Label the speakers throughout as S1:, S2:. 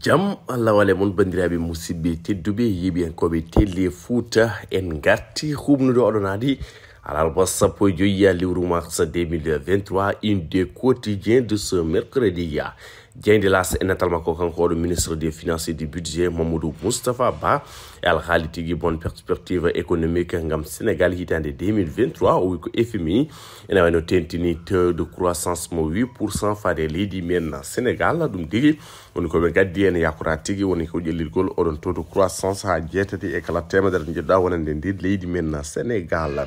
S1: jaam allah wala moon bandiraɓe musidɓe tedduɓe yiɓiyankoɓe tele fouta en garti humnude oɗon aadi alarba po e joyi ya lewru mars 2023 une des quotidiens de ce mercredi Dieng la ene talma ko kanko ministre des finances et du budget mamadou Mustapha ba e alhaali tigui bonne perspective économique ngam sénégal hitande 2023 o wi ko fmi ene wayno tentini taux de croissance mo 8 pourcent faade leydi men sénégal digi on ko koɓe gaddi en yakura tigi woni ko gol odon taux de croissance ha jeetati e kala temedere jiɗɗa wonande ndid leydi men sénégal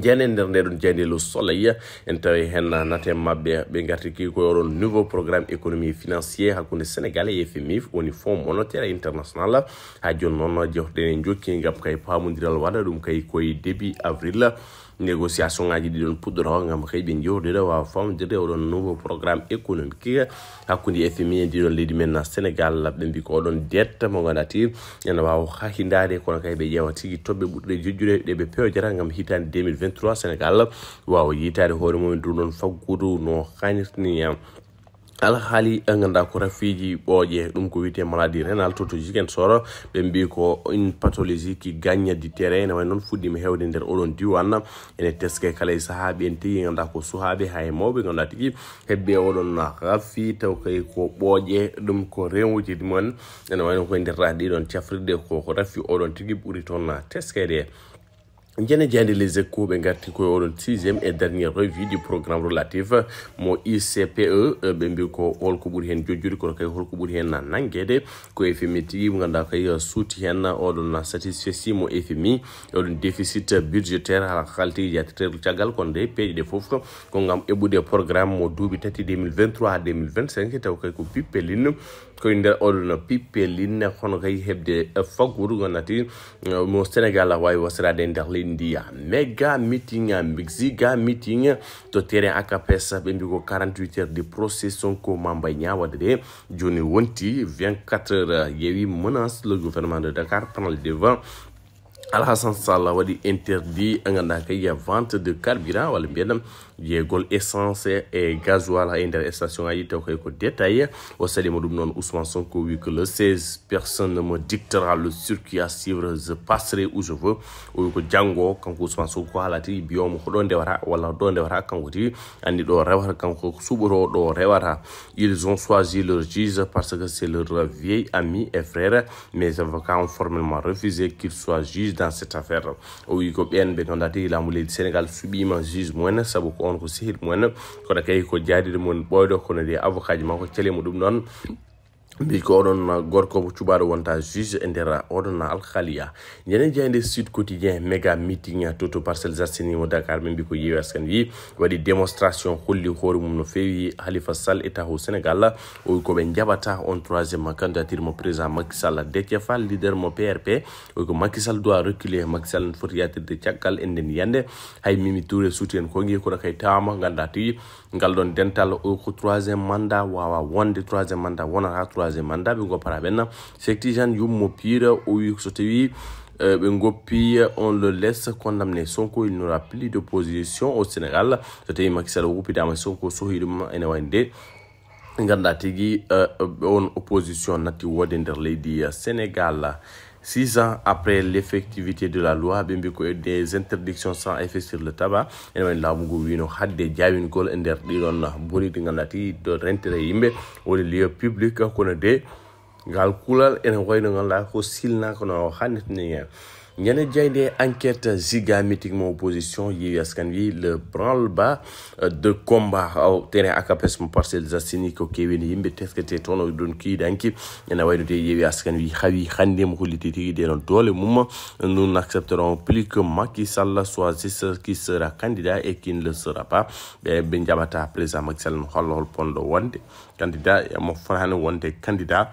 S1: jenen nder ndeɗon lo soleil en tawi hen naten mabɓe ɓe ki ko oɗon nouveau programme économie financier hakkude sénégal e fmif woni fond monétaire international ha joni noon jewtoɗen en jokki gam kay pamodiral waɗa ɗum kay koye début avril négociation ngaji ɗiɗon puɗɗoto gam kay ɓe jewtide wawa famdirde oɗon nouveau programme économique hakkude fmi e ɗiɗon leydi men sénégal ɓe mbi ko oɗon dette mo gandati ene wawa hakidade kono kay ɓe ƴeewa tigui toɓɓe ɓuɗɗe jojjude pewjata gam hitande 2020 2023 sénégal wawa yeytade hoore mumen du ɗon faggudu no hannirni eh, alhaali ganda ko rafiji ɓooƴe ɗum ko wiyete maladie renal toto en soro ɓe mbi ko une pathologie qui gagne du terrain ne wayi noon fuɗɗima hewde nder oɗon diwan ene teske kala e en tigui ganda ko suhaaɓe ha e mawɓe ganduɗa tigui hebbe oɗon rafi taw kay ko ɓooƴe ɗum ko rewuji mon ene wayno koye nder ɗiɗon cafrirɗe koko rafi oɗon tigui ɓuuri toon teskede Ndiane Diande Les Échos ɓe garti koye oɗon sixiéme et dernier revue du programme relatif mo ICPE ɓe mbi ko holko ɓuuri hen jojjude kono kay holko ɓuuri hen nanguede ko FMI tigui mo ganduɗa kay e, suuti hen oɗon satisfaci mo FMI oɗon déficit budgétaire hala haltigui yatitere caggal kono nde peeje ɗe foof ko gam eɓude programme mo duuɓi tati 2023 ha 2025 taw kay ko pippelin ko e nder oɗon pippe linne kono kay heɓde faggudugo nati eh, mo sénégal wawi wasirade e nder ley ndiya méga meeting ziga eh, meeting to terrain akapes ɓe mbi ko 48 heures de procession ko mambay ñawade de joni wonti 24 heures eh, yewi menace le gouvernement de dakar prend le devant alhassane sall waɗi interdit ganda kay vente de carburant walla mbiyeɗam jeygol essence e gasoil ha e nder station ngaji taw koy ko détaillé o saɗima ɗum noon ousmane sonko wi que le 16 personne mo dictera le circuit à suivre je passerai où je veux o wi ko janngo kanko ousmane sonko haalati biyomo hoɗo ndewata walla ɗo ndewata kanko tigi andi ɗo rewata kanko suɓoto ɗo rewata ils ont choisi leur juge parce que c'est leur vieil ami et frère mes avocats ont formellement refusé qu'il soit juge dans cette affaire o wi ko ɓen ɓe ganduɗa tigi laamu leydi sénégal suɓima juge mumen saabu ko ko on ko sehil mumen kono kay ko jaadiɗo mumen ɓooyɗo kono nde avocat ɗum noon mbi ko oɗon gorko cuɓaɗo wonta juge e nder oɗon alkhaliya ñande jeyande sud quotidien méga meeting toto parcelle jarsini mo dakar min mbi ko yewi askan wi waɗi démonstration holli hoore mum no fewi halifa sall état ho sénégal o wi koɓe jaɓata on troisiéme candidature mo président makisall déthié fall leader mo prp o wi ko makisall doit reculer makisall ne foti yatirde caggal enden yande hay mimi touré suuti en kongi kono kay tawama ganduɗa tigi ngal ɗon dental o ko troisiéme mandat wawa wonde troisiéme mandat wonata un mandat ɓe goppata ɓenna secti yummo pire o wi so tawi ɓe goppi on le laisse condamner sonko il n'aura plus de position au sénégal so tawi makisal wuppidama sonko euh, euh, on opposition natti euh, sénégal six ans après l'effectivité de la loi ɓe des interdictions sans effet sur le tabac et wani la ngu wino hadde en der di ɗiɗon boni ɗi ngannati ɗo rentere yimɓe woni lieu public kono de gal kulal ene wayno ngannduɗa ko silna no hanit hen ñeneen jayndee enquête ziga meeting opposition yi askan wi le branle ba euh, de combat terrain tere akapesmo ko kewini yimɓe teskete don ki danki ena waynude yewi askan wi hawi hannde mo tigi de non dole mum nous n'accepterons plus que Macky Sall ce qui sera candidat et qui ne le sera pas ɓe ben, ɓe jaɓata président Macky Sall no holla hol ponɗo wande candidat mo fanane wande candidat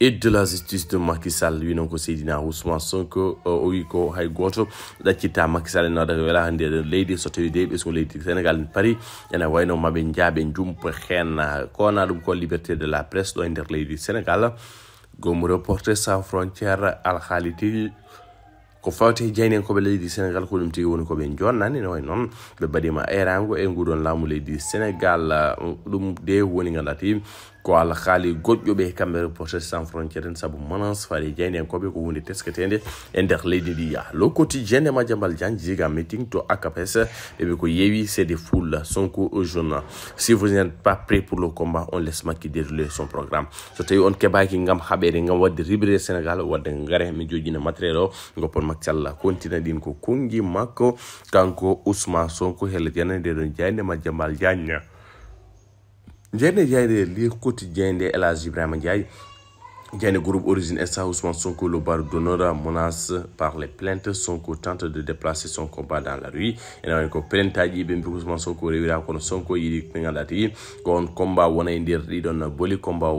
S1: et de la justice de Macky Sall non ko seydina usman sonko o wi hay goto ɗaccirta Macky Sall en nawdata wela hande nder leydi so tawi de ɓesko leydi sénégal ne paari ene wayno maɓe jaaɓe jumpa hen uh, kona ɗum ko liberté de la presse ɗo e nder leydi sénégal gomo reporter sans frontiére alhaali tigi ko fawte jayni en koɓe leydi sénégal ko ɗum tigi woni koɓe jonnani ene way noon ɓe mbaɗima erango e nguɗon laamu leydi sénégal ɗum uh, de woni gandati ko alhaali goƴƴo ɓe kamɓe reportére sans frontiére en saabu manance faade jeynekoɓe ko hunde tesketede e nder leydi ndi le quotidien ma jambal dian jiga meeting to akapes ɓeɓe ko yewi c'est des foules sonko jaune si vous n'êtes pas prêt pour le combat on laisse makki dérouler son programme so tawi on keɓaki gam haɓede gam wadde ribrire sénégal wadde gaare min joƴina matériel o goppon makki sallah kontina ɗin ko kongi makko kanko ousma sonko helle janande e ɗon jaynema jambal diagne j'ai lire quotidien de groupe Origine SA Ousmane Sonko le bar d'honneur menace par les plaintes Sonko tente de déplacer son combat dans la rue Il ko y des plaintes Ousmane Sonko rewira Sonko a combat wona e combat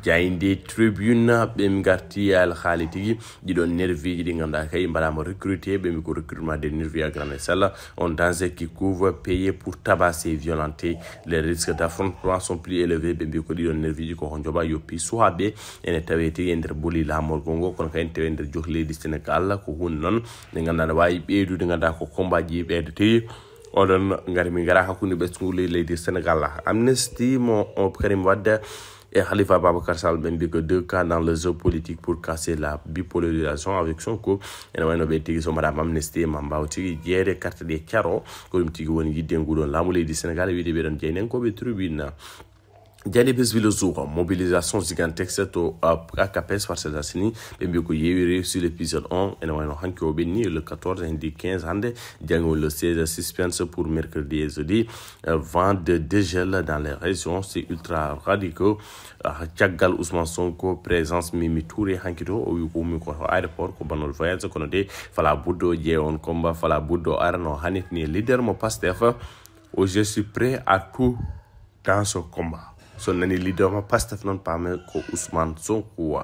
S1: jayde tribune ɓemi garti alhaali tigui ɗiɗon nerviji ɗi ganduɗa kay mbaɗama recruté mi ko recrutement des nervis à grande salle en danger qui couvre payer pour tabasser violenter les risques d'affrontement sont plus élevés ɓe mbi ko ɗiɗon nerviji koko joɓa yoppi suhaɓe ene tawe tigui e nder booli lamorgol ngo kono kay ene tawe e nder joh leydi sénégal ko hunde noon ɗe ganduɗa ne wawi ɓeydude ganduɗa ko combatji ɓeyde tigui oɗon gari min gara hakkude ɓesgu leydi sénégal amnesty mo karim wadde et Khalifa Babakar Sall que deux cas dans le jeu politique pour casser la bipolarisation avec son coup. ene wayno ɓe tigi son madame amnesty ma mbawa tigi jeere carte des caro ko ɗum tigi woni yidde la moule du sénégal wiide ɓeɗon jeynen koɓe tribune dialibes vile zuga mobilisation gigantesque to a capes farsasini ɓe mbi ko yewire sur l'épisode 1 ene wayno hanki oɓe ni le 14 hendi 15 hande jango le 16 suspense pour mercredi et jeudi euh, vent de dégel dans les régions c'est ultra radicaux euh, caggal ousmane sonko présence mimi touré hanki to o wi ko ummi ko to aéroport ko banol voyage kono de fala buddo jeewon combat fala buddo arano hanitni leader mo pastef o euh, je suis prêt à tout dans ce combat so nani leader ma pastef noon paame ko ousmane sonkuwa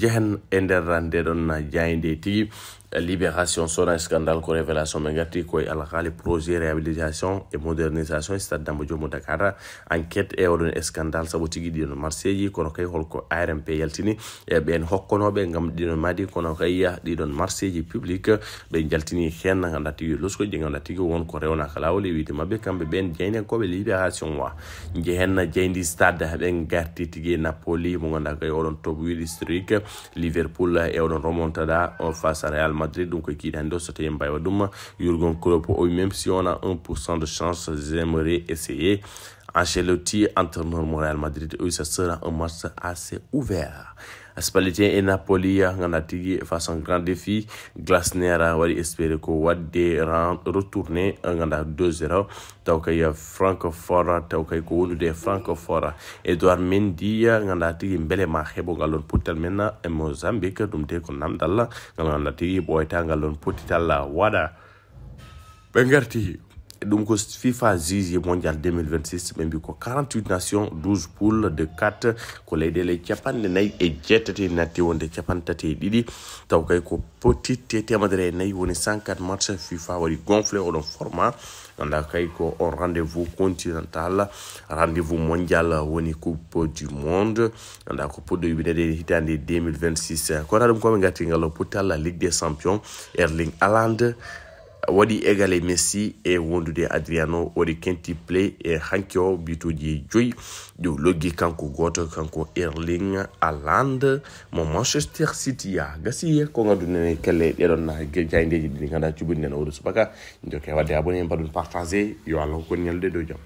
S1: jehen e nder nde ɗon jayde tigi Libération sona scandale ko révélation men gatti koye alhaali projet réhabilitation et modernisation stade dambo jomo dakara enquête e oɗon scandale saabu tigui ɗino marché ji kono kay holko armp yaltini e ɓen hokkonoɓe gam ɗino madi kono kay ɗiɗon marché ji public ɓe jaltini hen ganduɗa tigui loskoji ɗi ganduɗa tigui wonko rewnaka lawol e wiide mabɓe kamɓe ɓen jeynenkoɓe libération wa jehen jeydi stade ɓen garti tigui napoli mo ganduɗa kay oɗon top wi district liverpool e oɗon remontada face à real Madrid, donc qui endosse Jurgen Klopp, même si on a 1% de chance, j'aimerais essayer. Ancelotti, entraîneur Real Madrid, oui, ça sera un match assez ouvert. spalitien e napolia gana tigi e façon à un grand défi glasner waɗi espéré ko wadde retourné ganda 2-0 taw kay francofort taw kay ko wondude e francofort édoird mendi ganda tigi beele ma ngal ɗon potital men e mozambique ɗum de ko namdal ngal ganda tigi ɓoyta ngal lon potital waɗa ɓe garti donc ko fifa juge mondial 2026 même mbi ko 48 nations 12 poules de 4 ko leyɗele capanɗe des e jeetati natti wonde on a eu taw kay ko potite temedere e nayyi woni 104 matchs fifa waɗi gonflé oɗon format On kay ko on rendez-vous continental rendez-vous mondial woni coupe du monde anda ko poɗɗo yuɓineɗe hitande 2026 kono ɗum koɓe gati ngal la ligue des champions erling Haaland Wadi egalé messi e wondude adriano Kenti, Play, e Hankyo o bituji ɗo kanko goto kanko erling aland mo manchester city ya gasi ko gandunene kelle ɗeɗon jayndeji ɗi ganduɗa cuɓiɗinen subaka jokke wadde abonné yo